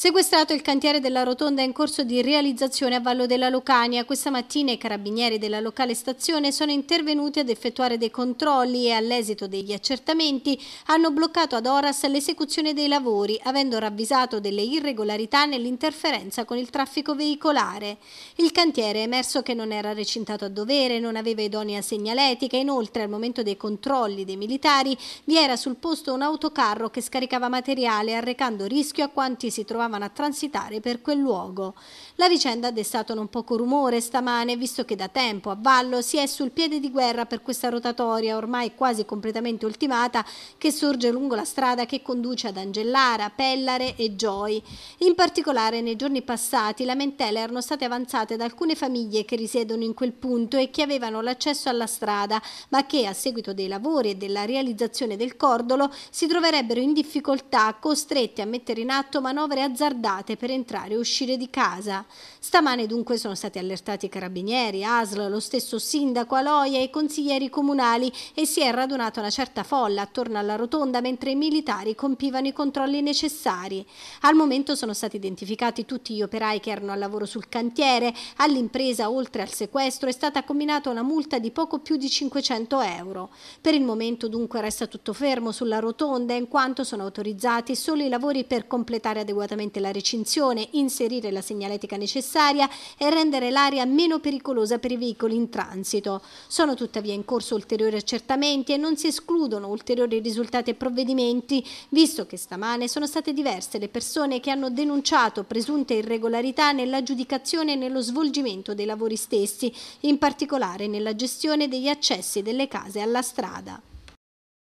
Sequestrato il cantiere della rotonda in corso di realizzazione a Vallo della Lucania, questa mattina i carabinieri della locale stazione sono intervenuti ad effettuare dei controlli e all'esito degli accertamenti hanno bloccato ad Oras l'esecuzione dei lavori, avendo ravvisato delle irregolarità nell'interferenza con il traffico veicolare. Il cantiere è emerso che non era recintato a dovere, non aveva idonea segnaletica, inoltre al momento dei controlli dei militari vi era sul posto un autocarro che scaricava materiale arrecando rischio a quanti si trovavano trovavano a transitare per quel luogo. La vicenda ha destato non poco rumore stamane, visto che da tempo a Vallo si è sul piede di guerra per questa rotatoria ormai quasi completamente ultimata che sorge lungo la strada che conduce ad Angellara, Pellare e Gioi. In particolare nei giorni passati lamentele erano state avanzate da alcune famiglie che risiedono in quel punto e che avevano l'accesso alla strada, ma che a seguito dei lavori e della realizzazione del cordolo si troverebbero in difficoltà costrette a mettere in atto manovre aziendali azzardate per entrare e uscire di casa. Stamane dunque sono stati allertati i carabinieri, ASL, lo stesso sindaco Aloia e i consiglieri comunali e si è radunata una certa folla attorno alla rotonda mentre i militari compivano i controlli necessari. Al momento sono stati identificati tutti gli operai che erano al lavoro sul cantiere, all'impresa oltre al sequestro è stata combinata una multa di poco più di 500 euro. Per il momento dunque resta tutto fermo sulla rotonda in quanto sono autorizzati solo i lavori per completare adeguatamente velocemente la recinzione, inserire la segnaletica necessaria e rendere l'area meno pericolosa per i veicoli in transito. Sono tuttavia in corso ulteriori accertamenti e non si escludono ulteriori risultati e provvedimenti, visto che stamane sono state diverse le persone che hanno denunciato presunte irregolarità nell'aggiudicazione e nello svolgimento dei lavori stessi, in particolare nella gestione degli accessi delle case alla strada.